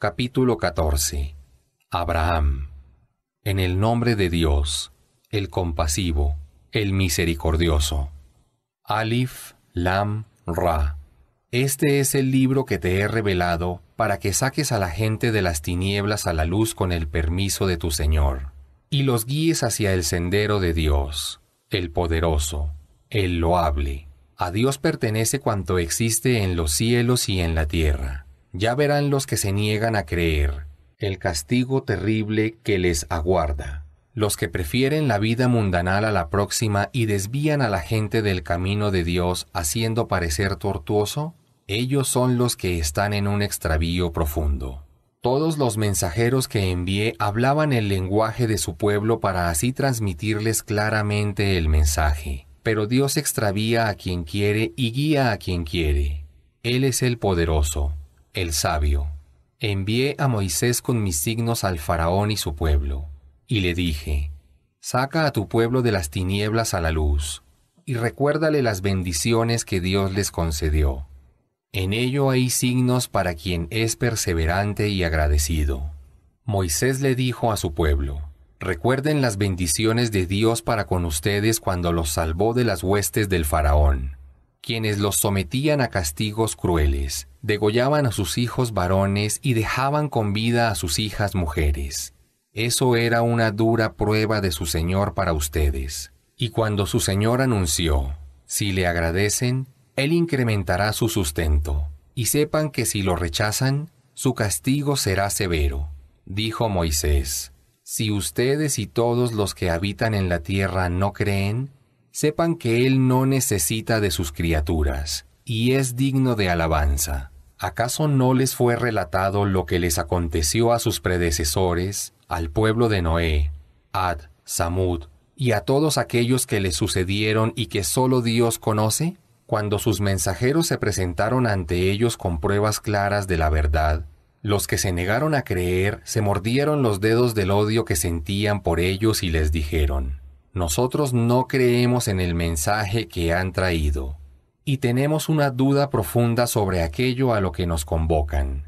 Capítulo 14. Abraham. En el nombre de Dios, el compasivo, el misericordioso. Alif, Lam, Ra. Este es el libro que te he revelado para que saques a la gente de las tinieblas a la luz con el permiso de tu Señor, y los guíes hacia el sendero de Dios, el poderoso, el loable. A Dios pertenece cuanto existe en los cielos y en la tierra ya verán los que se niegan a creer el castigo terrible que les aguarda. Los que prefieren la vida mundanal a la próxima y desvían a la gente del camino de Dios haciendo parecer tortuoso, ellos son los que están en un extravío profundo. Todos los mensajeros que envié hablaban el lenguaje de su pueblo para así transmitirles claramente el mensaje. Pero Dios extravía a quien quiere y guía a quien quiere. Él es el poderoso, el sabio, envié a Moisés con mis signos al faraón y su pueblo, y le dije, Saca a tu pueblo de las tinieblas a la luz, y recuérdale las bendiciones que Dios les concedió. En ello hay signos para quien es perseverante y agradecido. Moisés le dijo a su pueblo, Recuerden las bendiciones de Dios para con ustedes cuando los salvó de las huestes del faraón, quienes los sometían a castigos crueles, degollaban a sus hijos varones y dejaban con vida a sus hijas mujeres. Eso era una dura prueba de su Señor para ustedes. Y cuando su Señor anunció, si le agradecen, Él incrementará su sustento, y sepan que si lo rechazan, su castigo será severo. Dijo Moisés, si ustedes y todos los que habitan en la tierra no creen, sepan que Él no necesita de sus criaturas, y es digno de alabanza. ¿Acaso no les fue relatado lo que les aconteció a sus predecesores, al pueblo de Noé, Ad, Samud, y a todos aquellos que les sucedieron y que sólo Dios conoce? Cuando sus mensajeros se presentaron ante ellos con pruebas claras de la verdad, los que se negaron a creer se mordieron los dedos del odio que sentían por ellos y les dijeron, Nosotros no creemos en el mensaje que han traído y tenemos una duda profunda sobre aquello a lo que nos convocan.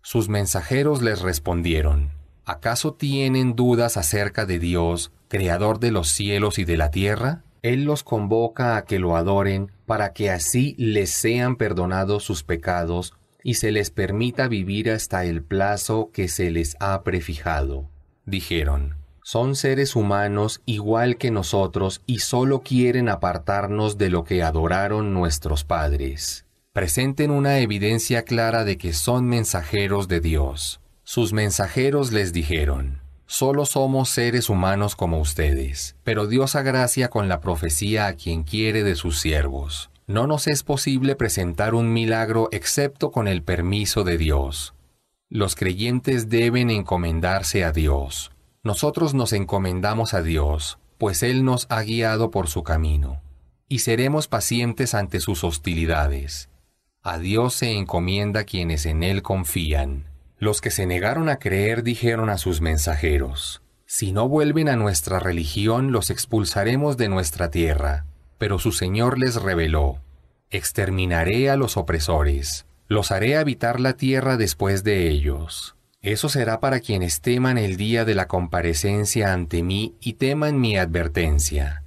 Sus mensajeros les respondieron, ¿acaso tienen dudas acerca de Dios, creador de los cielos y de la tierra? Él los convoca a que lo adoren para que así les sean perdonados sus pecados y se les permita vivir hasta el plazo que se les ha prefijado. Dijeron, son seres humanos igual que nosotros y solo quieren apartarnos de lo que adoraron nuestros padres. Presenten una evidencia clara de que son mensajeros de Dios. Sus mensajeros les dijeron, Solo somos seres humanos como ustedes, pero Dios agracia con la profecía a quien quiere de sus siervos. No nos es posible presentar un milagro excepto con el permiso de Dios. Los creyentes deben encomendarse a Dios. Nosotros nos encomendamos a Dios, pues Él nos ha guiado por su camino, y seremos pacientes ante sus hostilidades. A Dios se encomienda quienes en Él confían. Los que se negaron a creer dijeron a sus mensajeros, Si no vuelven a nuestra religión, los expulsaremos de nuestra tierra. Pero su Señor les reveló, Exterminaré a los opresores, los haré habitar la tierra después de ellos eso será para quienes teman el día de la comparecencia ante mí y teman mi advertencia.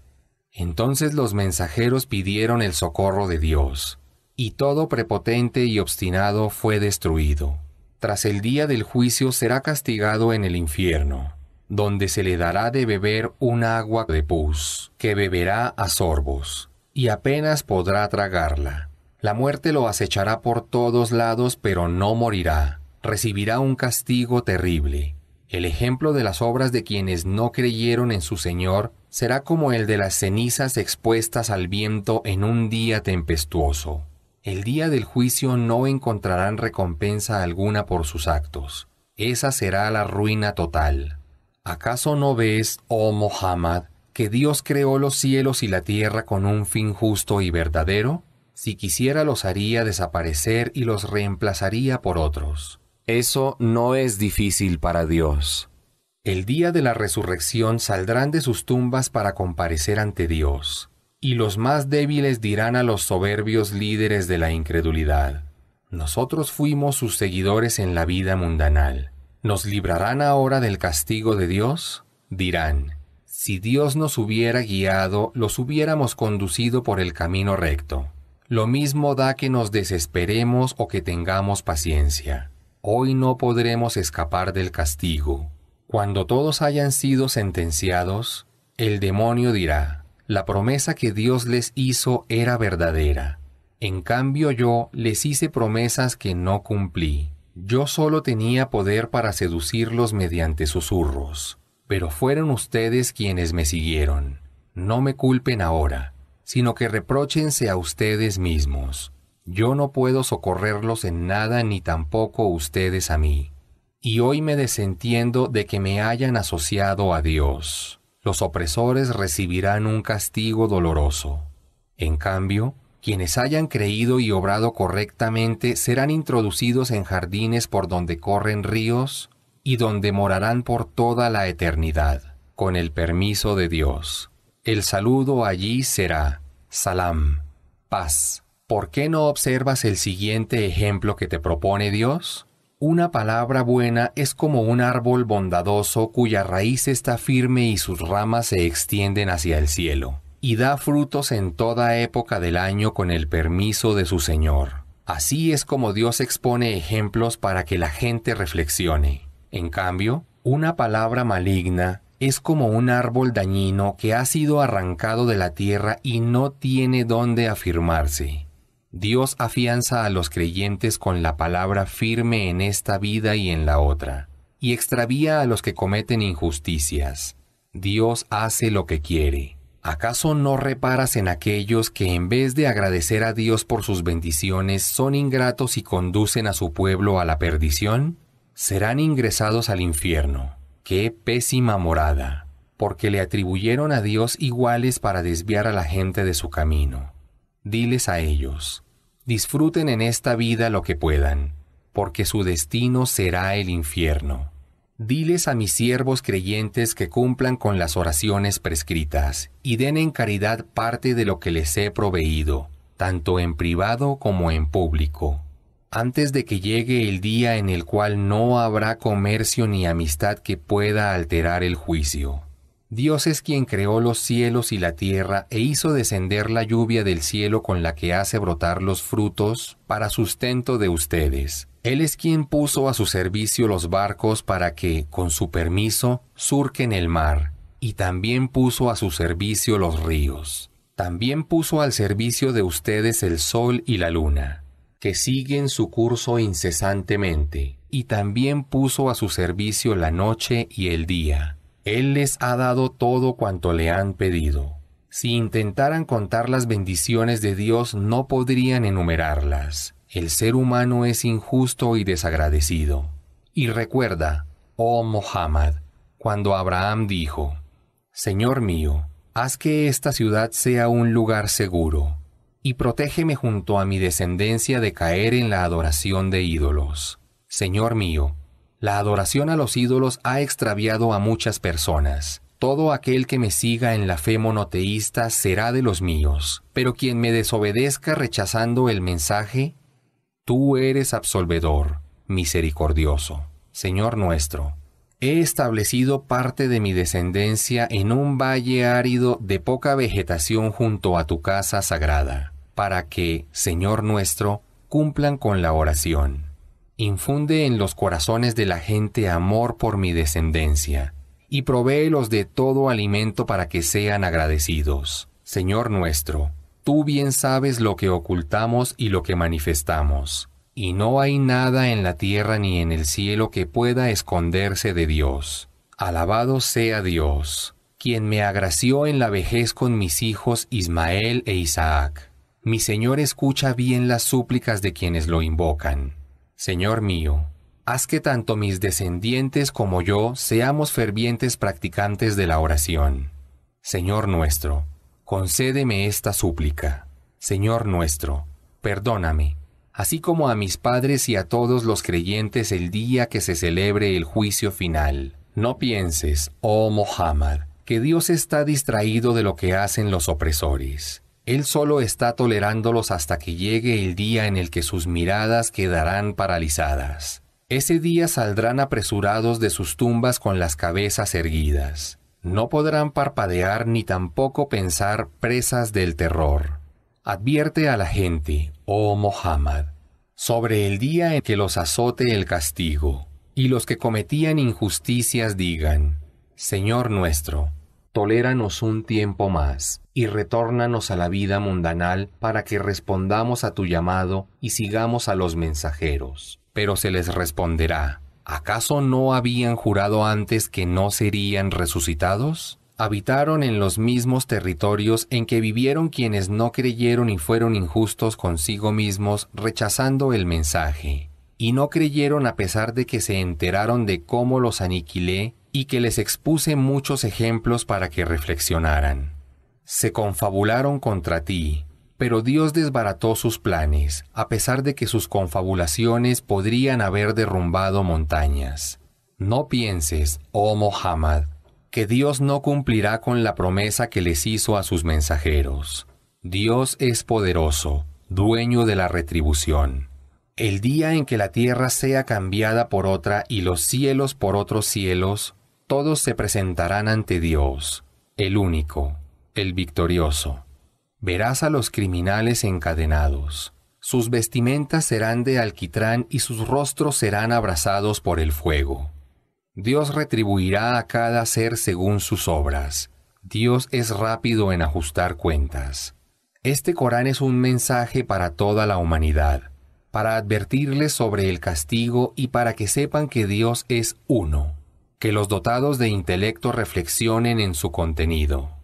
Entonces los mensajeros pidieron el socorro de Dios, y todo prepotente y obstinado fue destruido. Tras el día del juicio será castigado en el infierno, donde se le dará de beber un agua de pus, que beberá a sorbos, y apenas podrá tragarla. La muerte lo acechará por todos lados, pero no morirá recibirá un castigo terrible. El ejemplo de las obras de quienes no creyeron en su Señor será como el de las cenizas expuestas al viento en un día tempestuoso. El día del juicio no encontrarán recompensa alguna por sus actos. Esa será la ruina total. ¿Acaso no ves, oh Mohammed, que Dios creó los cielos y la tierra con un fin justo y verdadero? Si quisiera los haría desaparecer y los reemplazaría por otros. Eso no es difícil para Dios. El día de la resurrección saldrán de sus tumbas para comparecer ante Dios, y los más débiles dirán a los soberbios líderes de la incredulidad, Nosotros fuimos sus seguidores en la vida mundanal. ¿Nos librarán ahora del castigo de Dios? Dirán, si Dios nos hubiera guiado, los hubiéramos conducido por el camino recto. Lo mismo da que nos desesperemos o que tengamos paciencia hoy no podremos escapar del castigo. Cuando todos hayan sido sentenciados, el demonio dirá, la promesa que Dios les hizo era verdadera. En cambio yo les hice promesas que no cumplí. Yo solo tenía poder para seducirlos mediante susurros, pero fueron ustedes quienes me siguieron. No me culpen ahora, sino que repróchense a ustedes mismos. Yo no puedo socorrerlos en nada ni tampoco ustedes a mí. Y hoy me desentiendo de que me hayan asociado a Dios. Los opresores recibirán un castigo doloroso. En cambio, quienes hayan creído y obrado correctamente serán introducidos en jardines por donde corren ríos y donde morarán por toda la eternidad, con el permiso de Dios. El saludo allí será, Salam, paz ¿Por qué no observas el siguiente ejemplo que te propone Dios? Una palabra buena es como un árbol bondadoso cuya raíz está firme y sus ramas se extienden hacia el cielo, y da frutos en toda época del año con el permiso de su Señor. Así es como Dios expone ejemplos para que la gente reflexione. En cambio, una palabra maligna es como un árbol dañino que ha sido arrancado de la tierra y no tiene dónde afirmarse. Dios afianza a los creyentes con la palabra firme en esta vida y en la otra, y extravía a los que cometen injusticias. Dios hace lo que quiere. ¿Acaso no reparas en aquellos que en vez de agradecer a Dios por sus bendiciones son ingratos y conducen a su pueblo a la perdición? Serán ingresados al infierno. ¡Qué pésima morada! Porque le atribuyeron a Dios iguales para desviar a la gente de su camino. Diles a ellos, Disfruten en esta vida lo que puedan, porque su destino será el infierno. Diles a mis siervos creyentes que cumplan con las oraciones prescritas y den en caridad parte de lo que les he proveído, tanto en privado como en público, antes de que llegue el día en el cual no habrá comercio ni amistad que pueda alterar el juicio. Dios es quien creó los cielos y la tierra e hizo descender la lluvia del cielo con la que hace brotar los frutos para sustento de ustedes. Él es quien puso a su servicio los barcos para que, con su permiso, surquen el mar, y también puso a su servicio los ríos. También puso al servicio de ustedes el sol y la luna, que siguen su curso incesantemente, y también puso a su servicio la noche y el día él les ha dado todo cuanto le han pedido. Si intentaran contar las bendiciones de Dios no podrían enumerarlas. El ser humano es injusto y desagradecido. Y recuerda, oh Mohammed, cuando Abraham dijo, Señor mío, haz que esta ciudad sea un lugar seguro, y protégeme junto a mi descendencia de caer en la adoración de ídolos. Señor mío, la adoración a los ídolos ha extraviado a muchas personas. Todo aquel que me siga en la fe monoteísta será de los míos, pero quien me desobedezca rechazando el mensaje, tú eres absolvedor, misericordioso, Señor nuestro. He establecido parte de mi descendencia en un valle árido de poca vegetación junto a tu casa sagrada, para que, Señor nuestro, cumplan con la oración. Infunde en los corazones de la gente amor por mi descendencia, y provéelos de todo alimento para que sean agradecidos. Señor nuestro, tú bien sabes lo que ocultamos y lo que manifestamos, y no hay nada en la tierra ni en el cielo que pueda esconderse de Dios. Alabado sea Dios, quien me agració en la vejez con mis hijos Ismael e Isaac. Mi Señor escucha bien las súplicas de quienes lo invocan Señor mío, haz que tanto mis descendientes como yo seamos fervientes practicantes de la oración. Señor nuestro, concédeme esta súplica. Señor nuestro, perdóname, así como a mis padres y a todos los creyentes el día que se celebre el juicio final. No pienses, oh Mohammed, que Dios está distraído de lo que hacen los opresores. Él solo está tolerándolos hasta que llegue el día en el que sus miradas quedarán paralizadas. Ese día saldrán apresurados de sus tumbas con las cabezas erguidas. No podrán parpadear ni tampoco pensar presas del terror. Advierte a la gente, oh Mohammed, sobre el día en que los azote el castigo, y los que cometían injusticias digan, Señor nuestro, toléranos un tiempo más y retórnanos a la vida mundanal para que respondamos a tu llamado y sigamos a los mensajeros. Pero se les responderá, ¿acaso no habían jurado antes que no serían resucitados? Habitaron en los mismos territorios en que vivieron quienes no creyeron y fueron injustos consigo mismos rechazando el mensaje. Y no creyeron a pesar de que se enteraron de cómo los aniquilé y que les expuse muchos ejemplos para que reflexionaran. Se confabularon contra ti, pero Dios desbarató sus planes, a pesar de que sus confabulaciones podrían haber derrumbado montañas. No pienses, oh Mohammed, que Dios no cumplirá con la promesa que les hizo a sus mensajeros. Dios es poderoso, dueño de la retribución. El día en que la tierra sea cambiada por otra y los cielos por otros cielos, todos se presentarán ante Dios, el único, el victorioso. Verás a los criminales encadenados. Sus vestimentas serán de alquitrán y sus rostros serán abrasados por el fuego. Dios retribuirá a cada ser según sus obras. Dios es rápido en ajustar cuentas. Este Corán es un mensaje para toda la humanidad, para advertirles sobre el castigo y para que sepan que Dios es uno que los dotados de intelecto reflexionen en su contenido.